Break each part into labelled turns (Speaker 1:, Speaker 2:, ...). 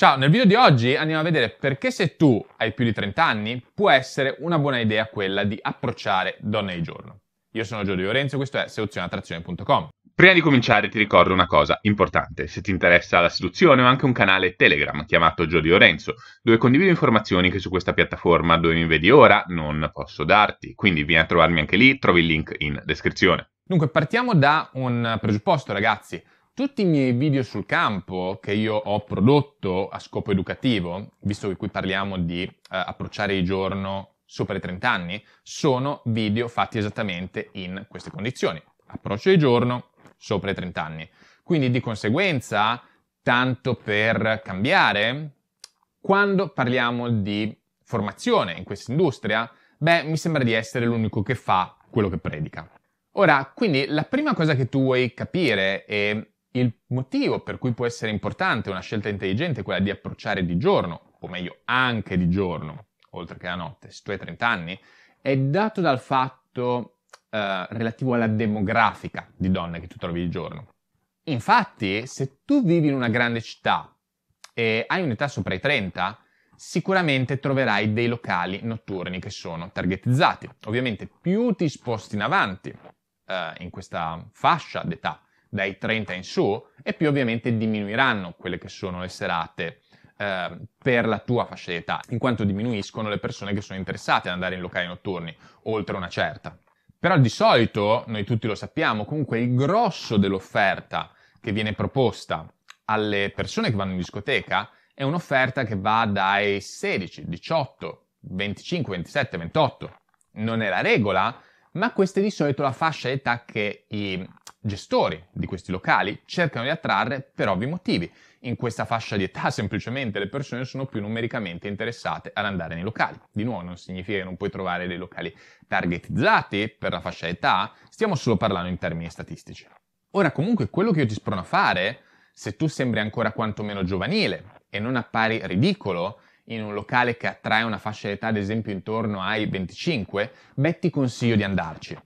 Speaker 1: Ciao, nel video di oggi andiamo a vedere perché se tu hai più di 30 anni può essere una buona idea quella di approcciare donne di giorno. Io sono Giorgio Lorenzo questo è seduzioneattrazione.com. Prima di cominciare ti ricordo una cosa importante, se ti interessa la seduzione ho anche un canale Telegram chiamato Giorgio Lorenzo, dove condivido informazioni che su questa piattaforma dove mi vedi ora non posso darti, quindi vieni a trovarmi anche lì, trovi il link in descrizione. Dunque partiamo da un presupposto ragazzi, tutti i miei video sul campo che io ho prodotto a scopo educativo, visto che qui parliamo di eh, approcciare il giorno sopra i 30 anni, sono video fatti esattamente in queste condizioni. Approccio di giorno sopra i 30 anni. Quindi di conseguenza, tanto per cambiare, quando parliamo di formazione in questa industria, beh, mi sembra di essere l'unico che fa quello che predica. Ora, quindi la prima cosa che tu vuoi capire e il motivo per cui può essere importante una scelta intelligente è quella di approcciare di giorno, o meglio anche di giorno, oltre che la notte, se tu hai 30 anni, è dato dal fatto eh, relativo alla demografica di donne che tu trovi di giorno. Infatti, se tu vivi in una grande città e hai un'età sopra i 30, sicuramente troverai dei locali notturni che sono targetizzati. Ovviamente più ti sposti in avanti eh, in questa fascia d'età dai 30 in su e più ovviamente diminuiranno quelle che sono le serate eh, per la tua fascia d'età, in quanto diminuiscono le persone che sono interessate ad andare in locali notturni, oltre una certa. Però di solito, noi tutti lo sappiamo, comunque il grosso dell'offerta che viene proposta alle persone che vanno in discoteca è un'offerta che va dai 16, 18, 25, 27, 28. Non è la regola, ma questa è di solito la fascia d'età che i gestori di questi locali cercano di attrarre per ovvi motivi. In questa fascia di età semplicemente le persone sono più numericamente interessate ad andare nei locali. Di nuovo non significa che non puoi trovare dei locali targetizzati per la fascia d'età, stiamo solo parlando in termini statistici. Ora comunque quello che io ti sprono a fare, se tu sembri ancora quantomeno giovanile e non appari ridicolo, in un locale che attrae una fascia d'età, ad esempio intorno ai 25, beh, ti consiglio di andarci.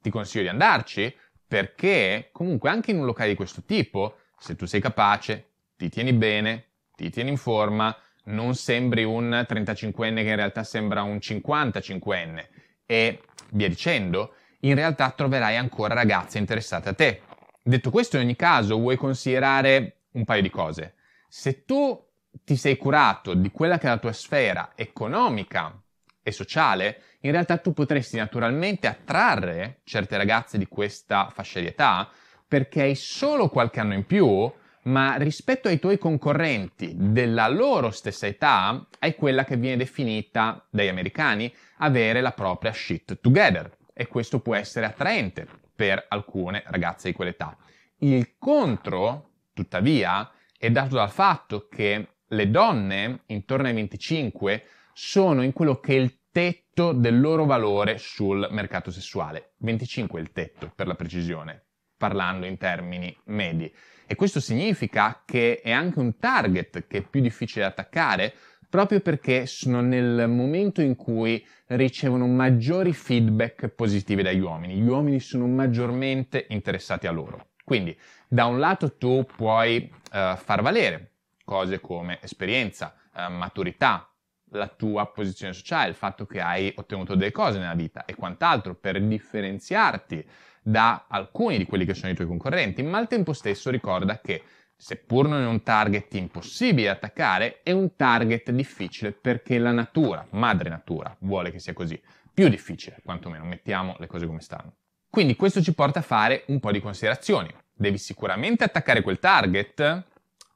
Speaker 1: Ti consiglio di andarci perché comunque anche in un locale di questo tipo, se tu sei capace, ti tieni bene, ti tieni in forma, non sembri un 35enne che in realtà sembra un 55enne e via dicendo, in realtà troverai ancora ragazze interessate a te. Detto questo, in ogni caso, vuoi considerare un paio di cose. Se tu ti sei curato di quella che è la tua sfera economica e sociale, in realtà tu potresti naturalmente attrarre certe ragazze di questa fascia di età perché hai solo qualche anno in più, ma rispetto ai tuoi concorrenti della loro stessa età, hai quella che viene definita dagli americani avere la propria shit together. E questo può essere attraente per alcune ragazze di quell'età. Il contro, tuttavia, è dato dal fatto che le donne, intorno ai 25, sono in quello che è il tetto del loro valore sul mercato sessuale. 25 è il tetto, per la precisione, parlando in termini medi. E questo significa che è anche un target che è più difficile da attaccare proprio perché sono nel momento in cui ricevono maggiori feedback positivi dagli uomini. Gli uomini sono maggiormente interessati a loro. Quindi, da un lato tu puoi uh, far valere cose come esperienza, eh, maturità, la tua posizione sociale, il fatto che hai ottenuto delle cose nella vita e quant'altro per differenziarti da alcuni di quelli che sono i tuoi concorrenti, ma al tempo stesso ricorda che seppur non è un target impossibile da attaccare, è un target difficile perché la natura, madre natura, vuole che sia così, più difficile quantomeno, mettiamo le cose come stanno. Quindi questo ci porta a fare un po' di considerazioni. Devi sicuramente attaccare quel target,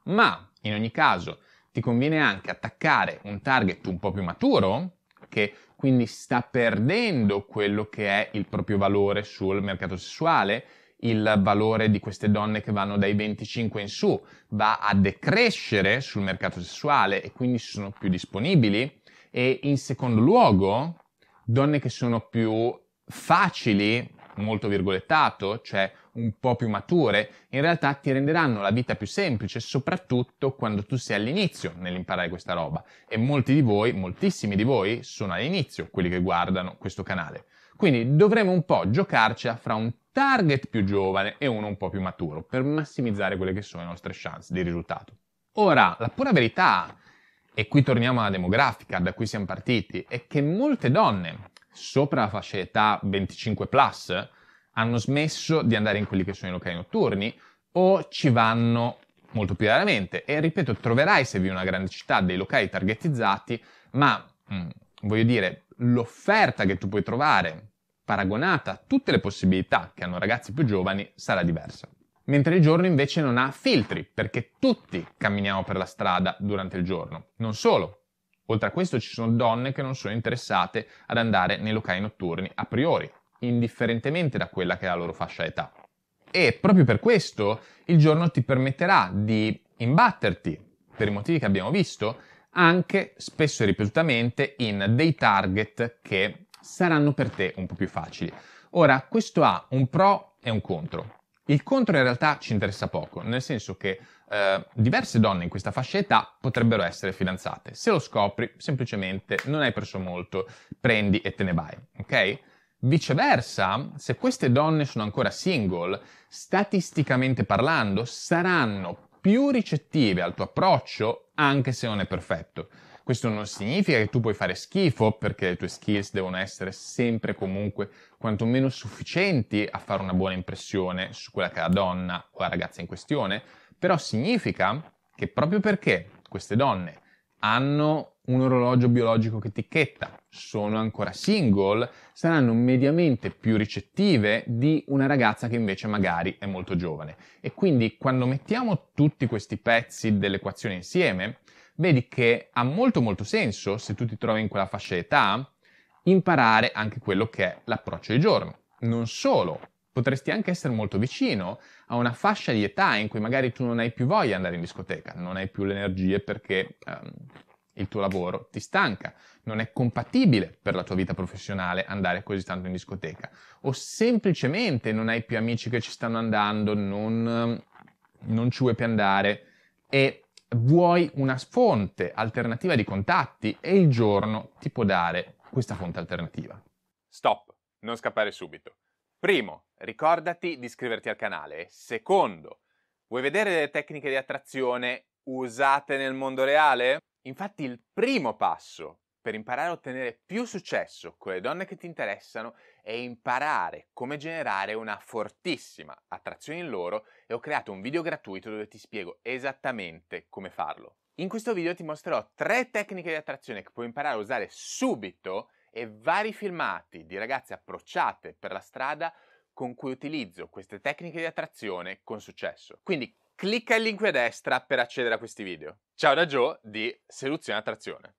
Speaker 1: ma in ogni caso, ti conviene anche attaccare un target un po' più maturo, che quindi sta perdendo quello che è il proprio valore sul mercato sessuale, il valore di queste donne che vanno dai 25 in su va a decrescere sul mercato sessuale e quindi sono più disponibili e in secondo luogo donne che sono più facili, molto virgolettato, cioè un po' più mature, in realtà ti renderanno la vita più semplice, soprattutto quando tu sei all'inizio nell'imparare questa roba. E molti di voi, moltissimi di voi, sono all'inizio quelli che guardano questo canale. Quindi dovremo un po' giocarci fra un target più giovane e uno un po' più maturo per massimizzare quelle che sono le nostre chance di risultato. Ora, la pura verità, e qui torniamo alla demografica da cui siamo partiti, è che molte donne sopra la fascia età 25 plus hanno smesso di andare in quelli che sono i locali notturni o ci vanno molto più raramente. E ripeto, troverai se vi è una grande città dei locali targetizzati, ma mh, mm, voglio dire, l'offerta che tu puoi trovare paragonata a tutte le possibilità che hanno ragazzi più giovani sarà diversa. Mentre il giorno invece non ha filtri, perché tutti camminiamo per la strada durante il giorno. Non solo, Oltre a questo ci sono donne che non sono interessate ad andare nei locali notturni a priori, indifferentemente da quella che è la loro fascia età. E proprio per questo il giorno ti permetterà di imbatterti, per i motivi che abbiamo visto, anche spesso e ripetutamente in dei target che saranno per te un po' più facili. Ora, questo ha un pro e un contro. Il contro in realtà ci interessa poco, nel senso che eh, diverse donne in questa fascia età potrebbero essere fidanzate. Se lo scopri, semplicemente non hai perso molto, prendi e te ne vai, ok? Viceversa, se queste donne sono ancora single, statisticamente parlando, saranno più ricettive al tuo approccio anche se non è perfetto. Questo non significa che tu puoi fare schifo perché le tue skills devono essere sempre comunque quantomeno sufficienti a fare una buona impressione su quella che è la donna o la ragazza in questione, però significa che proprio perché queste donne hanno un orologio biologico che ticchetta, sono ancora single saranno mediamente più ricettive di una ragazza che invece magari è molto giovane. E quindi quando mettiamo tutti questi pezzi dell'equazione insieme, vedi che ha molto molto senso, se tu ti trovi in quella fascia d'età, imparare anche quello che è l'approccio di giorno. Non solo, potresti anche essere molto vicino a una fascia di età in cui magari tu non hai più voglia di andare in discoteca, non hai più le energie perché... Um, il tuo lavoro ti stanca, non è compatibile per la tua vita professionale andare così tanto in discoteca o semplicemente non hai più amici che ci stanno andando, non, non ci vuoi più andare e vuoi una fonte alternativa di contatti e il giorno ti può dare questa fonte alternativa. Stop, non scappare subito. Primo, ricordati di iscriverti al canale. Secondo, vuoi vedere le tecniche di attrazione usate nel mondo reale? Infatti il primo passo per imparare a ottenere più successo con le donne che ti interessano è imparare come generare una fortissima attrazione in loro e ho creato un video gratuito dove ti spiego esattamente come farlo. In questo video ti mostrerò tre tecniche di attrazione che puoi imparare a usare subito e vari filmati di ragazze approcciate per la strada con cui utilizzo queste tecniche di attrazione con successo. Quindi Clicca il link a destra per accedere a questi video. Ciao da Joe di Seduzione a Trazione.